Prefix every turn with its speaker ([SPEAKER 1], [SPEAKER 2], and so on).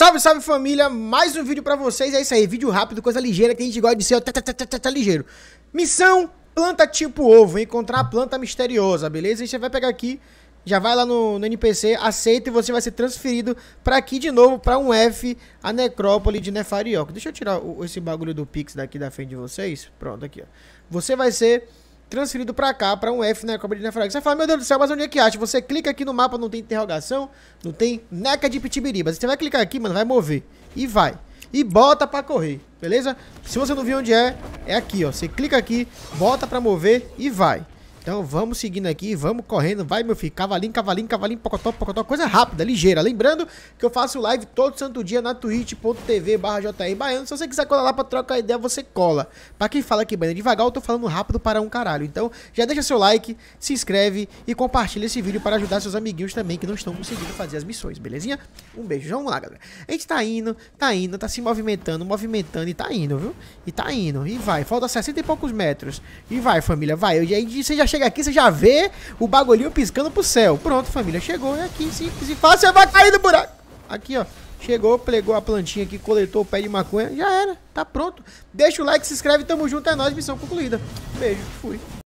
[SPEAKER 1] Salve, salve família, mais um vídeo pra vocês, é isso aí, vídeo rápido, coisa ligeira que a gente gosta de ser, ó, tá, tá, tá, tá, ligeiro. Missão, planta tipo ovo, encontrar a planta misteriosa, beleza? A gente vai pegar aqui, já vai lá no, no NPC, aceita e você vai ser transferido pra aqui de novo, pra um F, a necrópole de Nefarioca. Deixa eu tirar o, esse bagulho do Pix daqui da frente de vocês, pronto, aqui ó. Você vai ser transferido para cá, para um F na né? Copa de Nefraga. Você fala, meu Deus do céu, mas onde é que acha? Você clica aqui no mapa, não tem interrogação, não tem neca de pitibiribas. Você vai clicar aqui, mano, vai mover. E vai. E bota para correr, beleza? Se você não viu onde é, é aqui, ó. Você clica aqui, bota para mover e vai. Então vamos seguindo aqui, vamos correndo, vai meu filho, cavalinho, cavalinho, cavalinho, pocotó, pocotó, coisa rápida, ligeira. Lembrando que eu faço live todo santo dia na twitch.tv barra Baiano, se você quiser colar lá pra trocar ideia, você cola. Pra quem fala que banha é devagar, eu tô falando rápido para um caralho. Então já deixa seu like, se inscreve e compartilha esse vídeo para ajudar seus amiguinhos também que não estão conseguindo fazer as missões, belezinha? Um beijo, vamos lá galera. A gente tá indo, tá indo, tá se movimentando, movimentando e tá indo, viu? E tá indo, e vai, falta 60 e poucos metros. E vai família, vai, e aí você já chega aqui, você já vê o bagulhinho piscando pro céu. Pronto, família, chegou. É aqui, simples e fácil, você vai cair do buraco. Aqui, ó. Chegou, plegou a plantinha aqui, coletou o pé de maconha. Já era, tá pronto. Deixa o like, se inscreve, tamo junto, é nóis, missão concluída. Beijo, fui.